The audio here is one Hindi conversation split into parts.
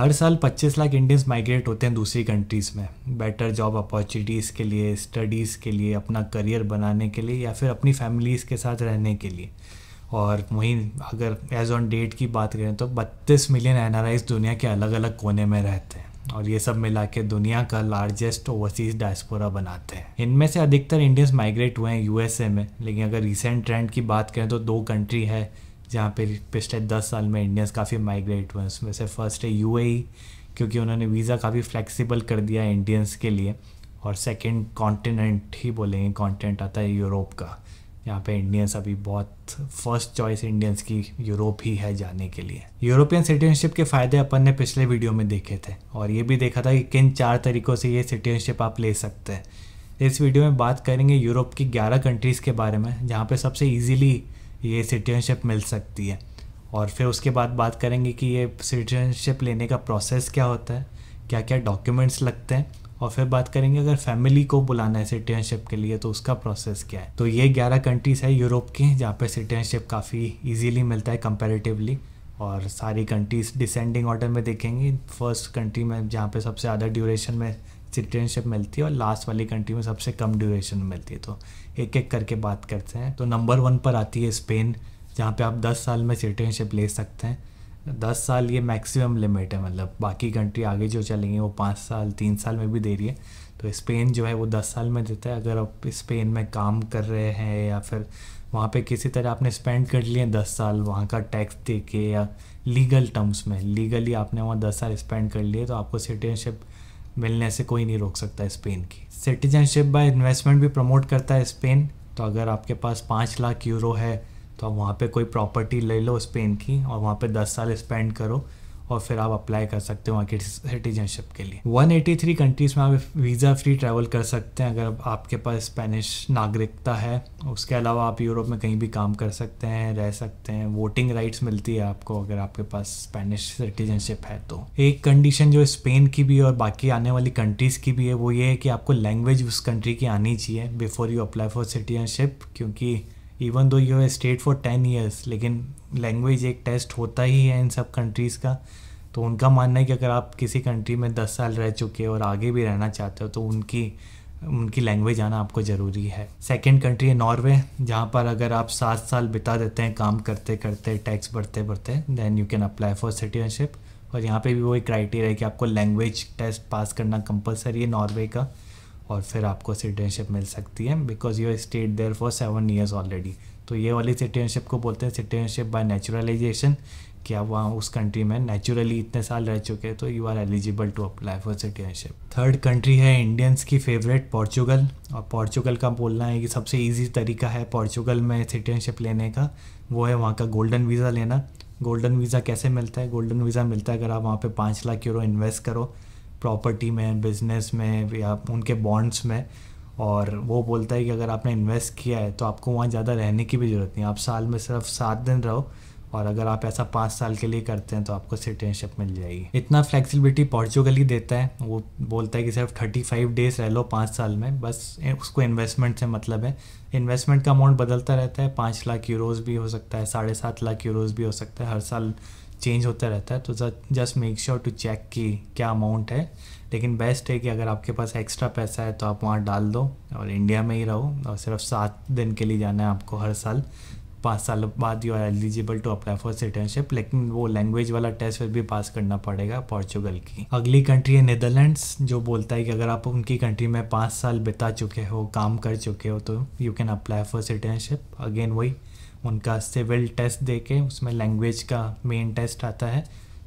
हर साल 25 लाख इंडियंस माइग्रेट होते हैं दूसरी कंट्रीज़ में बेटर जॉब अपॉर्चुनिटीज़ के लिए स्टडीज़ के लिए अपना करियर बनाने के लिए या फिर अपनी फैमिलीज़ के साथ रहने के लिए और वहीं अगर एज ऑन डेट की बात करें तो 32 मिलियन एन दुनिया के अलग अलग कोने में रहते हैं और ये सब मिला के दुनिया का लार्जेस्ट ओवरसीज डायस्पोरा बनाते हैं इनमें से अधिकतर इंडियंस माइग्रेट हुए हैं यूएसए में लेकिन अगर रिसेंट ट्रेंड की बात करें तो दो कंट्री है जहाँ पर पिछले दस साल में इंडियंस काफ़ी माइग्रेट हुए उसमें से फर्स्ट है यू e, क्योंकि उन्होंने वीज़ा काफ़ी फ्लेक्सिबल कर दिया इंडियंस के लिए और सेकेंड कॉन्टिनेंट ही बोलेंगे कॉन्टिनेंट आता है यूरोप का यहाँ पे इंडियंस अभी बहुत फर्स्ट चॉइस इंडियंस की यूरोप ही है जाने के लिए यूरोपियन सिटीजनशिप के फ़ायदे अपन ने पिछले वीडियो में देखे थे और ये भी देखा था कि किन चार तरीक़ों से ये सिटीजनशिप आप ले सकते हैं इस वीडियो में बात करेंगे यूरोप की ग्यारह कंट्रीज़ के बारे में जहाँ पर सबसे ईजिली ये सिटीजनशिप मिल सकती है और फिर उसके बाद बात करेंगे कि ये सिटीजनशिप लेने का प्रोसेस क्या होता है क्या क्या डॉक्यूमेंट्स लगते हैं और फिर बात करेंगे अगर फैमिली को बुलाना है सिटीजनशिप के लिए तो उसका प्रोसेस क्या है तो ये ग्यारह कंट्रीज़ है यूरोप की जहाँ पर सिटीजनशिप काफ़ी ईजीली मिलता है कंपेरेटिवली और सारी कंट्रीज डिसेंडिंग ऑर्डर में देखेंगे फर्स्ट कंट्री में जहाँ पे सबसे ज़्यादा ड्यूरेशन में सिटीजनशिप मिलती है और लास्ट वाली कंट्री में सबसे कम ड्यूरेशन मिलती है तो एक एक करके बात करते हैं तो नंबर वन पर आती है स्पेन जहाँ पे आप दस साल में सिटीजनशिप ले सकते हैं दस साल ये मैक्सिमम लिमिट है मतलब बाकी कंट्री आगे जो चलेंगे वो पाँच साल तीन साल में भी दे रही है तो स्पेन जो है वो दस साल में देता है अगर आप स्पेन में काम कर रहे हैं या फिर वहाँ पे किसी तरह आपने स्पेंड कर लिए दस साल वहाँ का टैक्स दे के या लीगल टर्म्स में लीगली आपने वहाँ दस साल स्पेंड कर लिए तो आपको सिटीजनशिप मिलने से कोई नहीं रोक सकता स्पेन की सिटीजनशिप बाय इन्वेस्टमेंट भी प्रमोट करता है स्पेन तो अगर आपके पास पाँच लाख यूरो है तो आप वहाँ पर कोई प्रॉपर्टी ले लो स्पेन की और वहाँ पर दस साल स्पेंड करो और फिर आप अप्लाई कर सकते हो वहाँ की सिटीजनशिप के लिए 183 कंट्रीज़ में आप वीज़ा फ्री ट्रैवल कर सकते हैं अगर आपके पास स्पेनिश नागरिकता है उसके अलावा आप यूरोप में कहीं भी काम कर सकते हैं रह सकते हैं वोटिंग राइट्स मिलती है आपको अगर आपके पास स्पेनिश सिटीजनशिप है तो एक कंडीशन जो स्पेन की भी और बाकी आने वाली कंट्रीज़ की भी है वो ये है कि आपको लैंग्वेज उस कंट्री की आनी चाहिए before you apply for citizenship क्योंकि even though you have stayed for ten years लेकिन लैंग्वेज एक टेस्ट होता ही है इन सब कंट्रीज़ का तो उनका मानना है कि अगर आप किसी कंट्री में दस साल रह चुके हो और आगे भी रहना चाहते हो तो उनकी उनकी लैंग्वेज आना आपको ज़रूरी है सेकेंड कंट्री है नॉर्वे जहाँ पर अगर आप सात साल बिता देते हैं काम करते करते टैक्स बढ़ते बढ़ते then you can apply for citizenship और यहाँ पे भी वही क्राइटेरिया है कि आपको लैंग्वेज टेस्ट पास करना कंपलसरी है नॉर्वे का और फिर आपको सिटीजनशिप मिल सकती है because you are stayed there for seven years already तो ये वाली सिटीजनशिप को बोलते हैं सिटीजनशिप बाय नेचुरलाइजेशन कि आप वहाँ उस कंट्री में नेचुरली इतने साल रह चुके हैं तो you are eligible to apply for citizenship third country है इंडियंस की फेवरेट पोर्चुगल और पोर्चुगल का बोलना है कि सबसे ईजी तरीका है पोर्चुगल में सिटीजनशिप लेने का वो है वहाँ का गोल्डन वीज़ा लेना गोल्डन वीज़ा कैसे मिलता है गोल्डन वीज़ा मिलता है अगर आप वहाँ पर पाँच लाख यूरो इन्वेस्ट करो प्रॉपर्टी में बिजनेस में या उनके बॉन्ड्स में और वो बोलता है कि अगर आपने इन्वेस्ट किया है तो आपको वहाँ ज़्यादा रहने की भी ज़रूरत नहीं आप साल में सिर्फ सात दिन रहो और अगर आप ऐसा पाँच साल के लिए करते हैं तो आपको सिटीजनशिप मिल जाएगी इतना फ्लेक्सिबिलिटी पोर्चुगल ही देता है वो बोलता है कि सिर्फ थर्टी फाइव डेज रह लो पाँच साल में बस उसको इन्वेस्टमेंट से मतलब है इन्वेस्टमेंट का अमाउंट बदलता रहता है पाँच लाख यूरोज़ भी हो सकता है साढ़े सात लाख यूरोज़ भी हो सकता है हर साल चेंज होता रहता है तो just make sure to check कि क्या अमाउंट है लेकिन बेस्ट है कि अगर आपके पास एक्स्ट्रा पैसा है तो आप वहाँ डाल दो और इंडिया में ही रहो और सिर्फ सात दिन के लिए जाना है आपको हर साल पाँच साल बाद you are eligible to apply for citizenship लेकिन वो लैंग्वेज वाला टेस्ट फिर भी पास करना पड़ेगा पोर्चुगल की अगली कंट्री है नीदरलैंड्स जो बोलता है कि अगर आप उनकी कंट्री में पाँच साल बिता चुके हो काम कर चुके हो तो you can apply for citizenship again वही उनका सिविल टेस्ट दे के उसमें लैंग्वेज का मेन टेस्ट आता है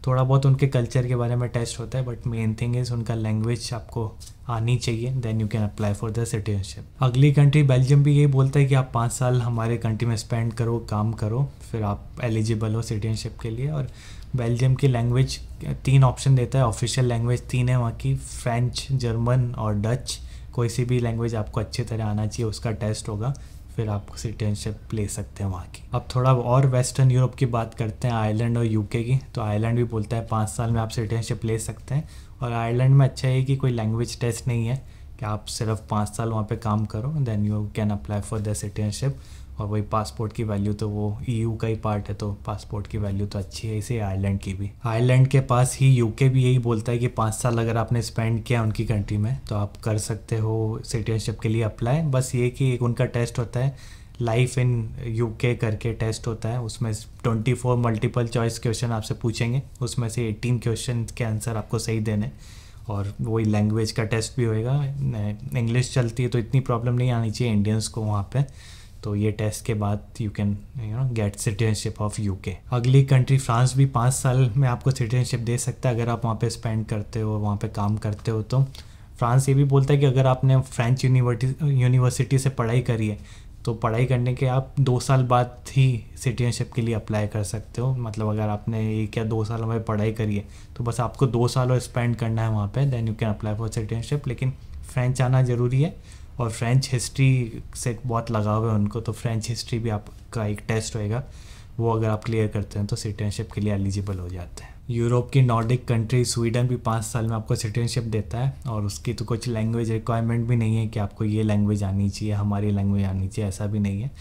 थोड़ा बहुत उनके कल्चर के बारे में टेस्ट होता है बट मेन थिंग इज़ उनका लैंग्वेज आपको आनी चाहिए then you can apply for the citizenship अगली कंट्री बेल्जियम भी यही बोलता है कि आप पाँच साल हमारे कंट्री में स्पेंड करो काम करो फिर आप एलिजिबल हो सिटीजनशिप के लिए और बेल्जियम की लैंग्वेज तीन ऑप्शन देता है ऑफिशियल लैंग्वेज तीन है वहाँ की फ्रेंच जर्मन और डच कोई सी भी लैंग्वेज आपको अच्छी तरह आना चाहिए उसका टेस्ट होगा फिर आप सिटीजनशिप ले सकते हैं वहाँ की अब थोड़ा और वेस्टर्न यूरोप की बात करते हैं आयरलैंड और यूके की तो आयरलैंड भी बोलता है पाँच साल में आप सिटीजनशिप ले सकते हैं और आयरलैंड में अच्छा है कि कोई लैंग्वेज टेस्ट नहीं है कि आप सिर्फ पाँच साल वहाँ पे काम करो then you can apply for the citizenship और वही पासपोर्ट की वैल्यू तो वो ईयू e का ही पार्ट है तो पासपोर्ट की वैल्यू तो अच्छी है इसे आयरलैंड की भी आयरलैंड के पास ही यूके भी यही बोलता है कि पाँच साल अगर आपने स्पेंड किया उनकी कंट्री में तो आप कर सकते हो सिटीजनशिप के लिए अप्लाई बस ये कि एक उनका टेस्ट होता है लाइफ इन यू करके टेस्ट होता है उसमें फोर मल्टीपल चॉइस क्वेश्चन आपसे पूछेंगे उसमें से एटीन क्वेश्चन के आंसर आपको सही देने और वही लैंग्वेज का टेस्ट भी होएगा इंग्लिश चलती है तो इतनी प्रॉब्लम नहीं आनी चाहिए इंडियंस को वहाँ पे तो ये टेस्ट के बाद you can you know get citizenship of UK अगली कंट्री फ्रांस भी पाँच साल में आपको सिटीजनशिप दे सकता है अगर आप वहाँ पे स्पेंड करते हो वहाँ पे काम करते हो तो फ्रांस ये भी बोलता है कि अगर आपने फ्रेंच यूनिवर्सिटी से पढ़ाई करी है तो पढ़ाई करने के आप दो साल बाद ही सिटीजनशिप के लिए अप्लाई कर सकते हो मतलब अगर आपने एक या दो साल में पढ़ाई करी है तो बस आपको दो साल और स्पेंड करना है वहाँ पे then you can apply for citizenship लेकिन फ्रेंच आना ज़रूरी है और फ्रेंच हिस्ट्री से बहुत लगाव है उनको तो फ्रेंच हिस्ट्री भी आपका एक टेस्ट होएगा वो अगर आप क्लियर करते हैं तो सिटीजनशिप के लिए एलिजिबल हो जाते हैं यूरोप की नॉर्डिक कंट्री स्वीडन भी पाँच साल में आपको सिटीजनशिप देता है और उसकी तो कुछ लैंग्वेज रिक्वायरमेंट भी नहीं है कि आपको ये लैंग्वेज आनी चाहिए हमारी लैंग्वेज आनी चाहिए ऐसा भी नहीं है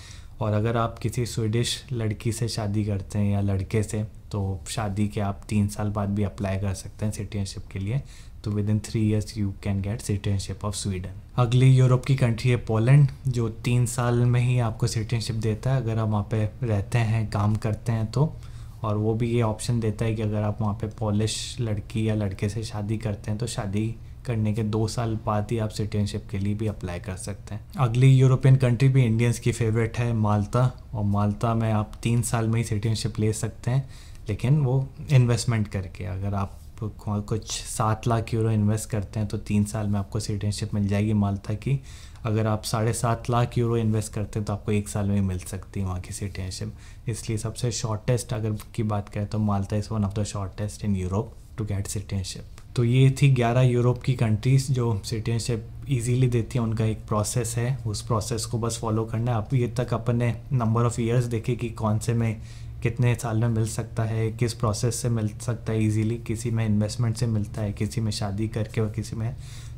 और अगर आप किसी स्वीडिश लड़की से शादी करते हैं या लड़के से तो शादी के आप तीन साल बाद भी अप्लाई कर सकते हैं सिटीजनशिप के लिए तो within three years you can get citizenship of Sweden अगली यूरोप की कंट्री है पोलैंड जो तीन साल में ही आपको सिटीजनशिप देता है अगर आप वहाँ पे रहते हैं काम करते हैं तो और वो भी ये ऑप्शन देता है कि अगर आप वहाँ पे पोलिश लड़की या लड़के से शादी करते हैं तो शादी करने के दो साल बाद ही आप सिटीजनशिप के लिए भी अप्लाई कर सकते हैं अगली यूरोपियन कंट्री भी इंडियंस की फेवरेट है माल्टा और माल्टा में आप तीन साल में ही सिटीजनशिप ले सकते हैं लेकिन वो इन्वेस्टमेंट करके अगर आप कुछ सात लाख यूरो इन्वेस्ट करते हैं तो तीन साल में आपको सिटीजनशिप मिल जाएगी माल्टा की अगर आप साढ़े सात लाख यूरो इन्वेस्ट करते हैं तो आपको एक साल में ही मिल सकती है वहाँ की सिटीजनशिप इसलिए सबसे शॉर्टेस्ट अगर की बात करें तो Malta is one of the shortest in Europe to get citizenship तो ये थी 11 यूरोप की कंट्रीज़ जो सिटीजनशिप ईजीली देती हैं उनका एक प्रोसेस है उस प्रोसेस को बस फॉलो करना है अब ये तक अपन ने नंबर ऑफ़ ईयर्स देखे कि कौन से में कितने साल में मिल सकता है किस प्रोसेस से मिल सकता है इजीली किसी में इन्वेस्टमेंट से मिलता है किसी में शादी करके और किसी में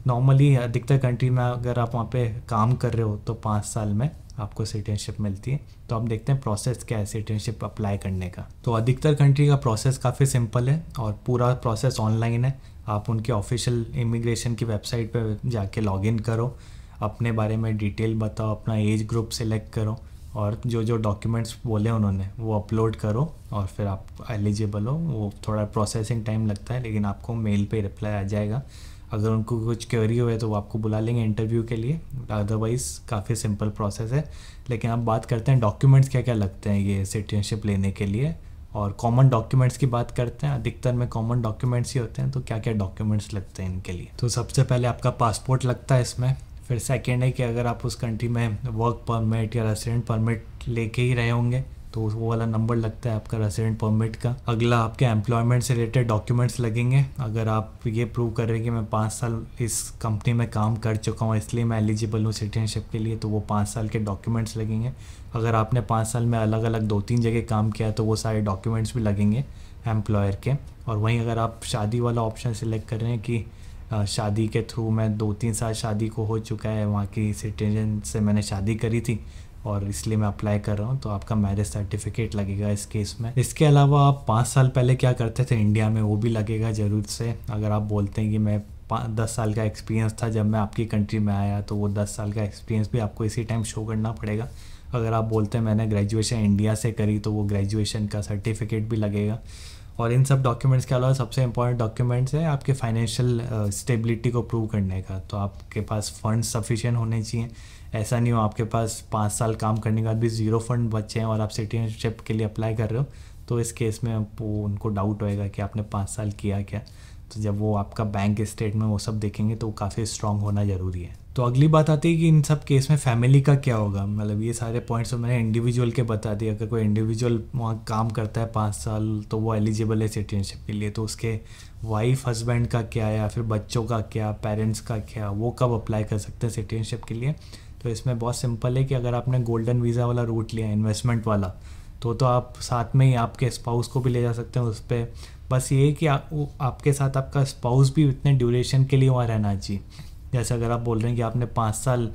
नॉर्मली अधिकतर कंट्री में अगर आप वहाँ पे काम कर रहे हो तो पाँच साल में आपको सिटीजनशिप मिलती है तो आप देखते हैं प्रोसेस क्या है सिटीजनशिप अप्लाई करने का तो अधिकतर कंट्री का प्रोसेस काफ़ी सिंपल है और पूरा प्रोसेस ऑनलाइन है आप उनके ऑफिशियल इमिग्रेशन की वेबसाइट पर जाके लॉगिन करो अपने बारे में डिटेल बताओ अपना एज ग्रुप सेलेक्ट करो और जो जो डॉक्यूमेंट्स बोले उन्होंने वो अपलोड करो और फिर आप एलिजिबल हो वो थोड़ा प्रोसेसिंग टाइम लगता है लेकिन आपको मेल पे रिप्लाई आ जाएगा अगर उनको कुछ क्वेरी हुए तो वो आपको बुला लेंगे इंटरव्यू के लिए अदरवाइज़ काफ़ी सिंपल प्रोसेस है लेकिन आप बात करते हैं डॉक्यूमेंट्स क्या क्या लगते हैं ये सिटीजनशिप लेने के लिए और कॉमन डॉक्यूमेंट्स की बात करते हैं अधिकतर में कॉमन डॉक्यूमेंट्स ही होते हैं तो क्या क्या डॉक्यूमेंट्स लगते हैं इनके लिए तो सबसे पहले आपका पासपोर्ट लगता है इसमें फिर सेकेंड है कि अगर आप उस कंट्री में वर्क परमिट या रेसिडेंट परमिट लेके ही रहे होंगे तो वो वाला नंबर लगता है आपका रेसिडेंट परमिट का अगला आपके एम्प्लॉयमेंट से रिलेटेड डॉक्यूमेंट्स लगेंगे अगर आप ये प्रूव कर रहे हैं कि मैं पाँच साल इस कंपनी में काम कर चुका हूँ इसलिए मैं एलिजिबल हूँ सिटीजनशिप के लिए तो वो पाँच साल के डॉक्यूमेंट्स लगेंगे अगर आपने पाँच साल में अलग अलग दो तीन जगह काम किया तो वो सारे डॉक्यूमेंट्स भी लगेंगे एम्प्लॉयर के और वहीं अगर आप शादी वाला ऑप्शन सिलेक्ट कर रहे हैं कि शादी के थ्रू मैं दो तीन साल शादी को हो चुका है वहाँ की सिटीजन से मैंने शादी करी थी और इसलिए मैं अप्लाई कर रहा हूँ तो आपका मैरिज सर्टिफिकेट लगेगा इस केस में इसके अलावा आप पाँच साल पहले क्या करते थे इंडिया में वो भी लगेगा जरूर से अगर आप बोलते हैं कि मैं दस साल का एक्सपीरियंस था जब मैं आपकी कंट्री में आया तो वो दस साल का एक्सपीरियंस भी आपको इसी टाइम शो करना पड़ेगा अगर आप बोलते हैं मैंने ग्रेजुएशन इंडिया से करी तो वो ग्रेजुएशन का सर्टिफिकेट भी लगेगा और इन सब डॉक्यूमेंट्स के अलावा सबसे इंपॉर्टेंट डॉक्यूमेंट्स है आपके फाइनेंशियल स्टेबिलिटी को प्रूव करने का तो आपके पास फंड सफिशेंट होने चाहिए ऐसा नहीं हो आपके पास पाँच साल काम करने के बाद भी ज़ीरो फंड बचे हैं और आप सिटीजनशिप के लिए अप्लाई कर रहे हो तो इस केस में वो उनको डाउट होएगा कि आपने पाँच साल किया क्या तो जब वो आपका बैंक स्टेटमेंट वो सब देखेंगे तो काफ़ी स्ट्रांग होना ज़रूरी है तो अगली बात आती है कि इन सब केस में फैमिली का क्या होगा मतलब ये सारे पॉइंट्स तो मैंने इंडिविजुअल के बता दिए अगर कोई इंडिविजुअल वहाँ काम करता है पाँच साल तो वो एलिजिबल है सिटीजनशिप के लिए तो उसके वाइफ हस्बैंड का क्या या फिर बच्चों का क्या पेरेंट्स का क्या वो कब अप्लाई कर सकते हैं सिटीजनशिप के लिए तो इसमें बहुत सिंपल है कि अगर आपने गोल्डन वीज़ा वाला रूट लिया इन्वेस्टमेंट वाला तो तो आप साथ में ही आपके स्पाउस को भी ले जा सकते हैं उस पर बस ये कि आ, आपके साथ आपका स्पाउस भी इतने ड्यूरेशन के लिए वहाँ रहना चाहिए जैसे अगर आप बोल रहे हैं कि आपने पाँच साल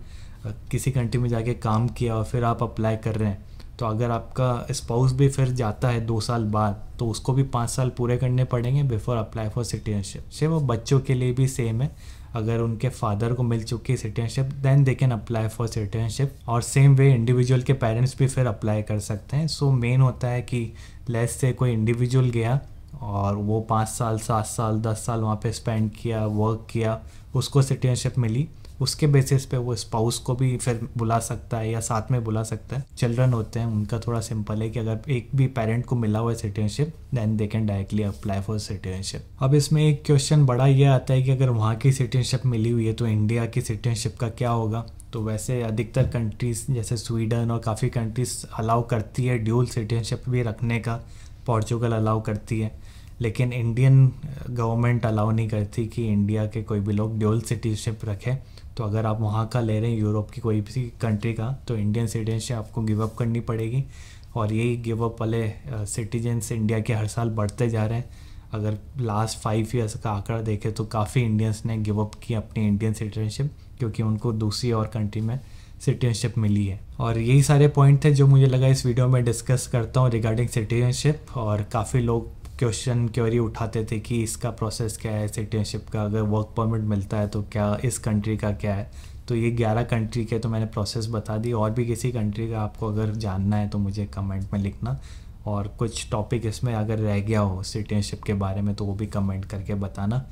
किसी कंट्री में जाके काम किया और फिर आप अप्लाई कर रहे हैं तो अगर आपका स्पाउस भी फिर जाता है दो साल बाद तो उसको भी पाँच साल पूरे करने पड़ेंगे बिफोर अप्लाई फॉर सिटीजनशिप सिर्फ वो बच्चों के लिए भी सेम है अगर उनके फादर को मिल चुकी है citizenship then they can apply for citizenship और सेम वे इंडिविजुअल के पेरेंट्स भी फिर अप्लाई कर सकते हैं सो so, मेन होता है कि लेस से कोई इंडिविजुअल गया और वो पाँच साल सात साल दस साल वहाँ पे स्पेंड किया वर्क किया उसको सिटीजनशिप मिली उसके बेसिस पे वो स्पाउस को भी फिर बुला सकता है या साथ में बुला सकता है चिल्ड्रन होते हैं उनका थोड़ा सिंपल है कि अगर एक भी पेरेंट को मिला हुआ है citizenship then they can directly apply for citizenship अब इसमें एक क्वेश्चन बड़ा ये आता है कि अगर वहाँ की सिटीजनशिप मिली हुई है तो इंडिया की सिटीजनशिप का क्या होगा तो वैसे अधिकतर कंट्रीज़ जैसे स्वीडन और काफ़ी कंट्रीज़ अलाउ करती है ड्यूल सिटीजनशिप भी रखने का पोर्चुगल अलाउ करती है लेकिन इंडियन गवर्नमेंट अलाउ नहीं करती कि इंडिया के कोई भी लोग ड्यूल सिटीजनशिप रखें तो अगर आप वहाँ का ले रहे हैं यूरोप की कोई भी कंट्री का तो इंडियन सिटीजनशिप आपको गिव अप करनी पड़ेगी और यही गिव अप वाले सिटीजन्स इंडिया के हर साल बढ़ते जा रहे हैं अगर लास्ट फाइव ईयर्स का आंकड़ा देखें तो काफ़ी इंडियंस ने गिव अप की अपनी इंडियन सिटीजनशिप क्योंकि उनको दूसरी और कंट्री में सिटीजनशिप मिली है और यही सारे पॉइंट थे जो मुझे लगा इस वीडियो में डिस्कस करता हूँ रिगार्डिंग सिटीजनशिप और काफ़ी लोग क्वेश्चन क्वेरी उठाते थे कि इसका प्रोसेस क्या है सिटीजनशिप का अगर वर्क परमिट मिलता है तो क्या इस कंट्री का क्या है तो ये ग्यारह कंट्री के तो मैंने प्रोसेस बता दी और भी किसी कंट्री का आपको अगर जानना है तो मुझे कमेंट में लिखना और कुछ टॉपिक इसमें अगर रह गया हो सिटीजनशिप के बारे में तो वो भी कमेंट करके बताना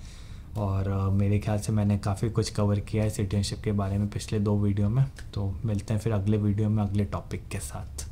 और मेरे ख्याल से मैंने काफ़ी कुछ कवर किया है सिटीजनशिप के बारे में पिछले दो वीडियो में तो मिलते हैं फिर अगले वीडियो में अगले टॉपिक के साथ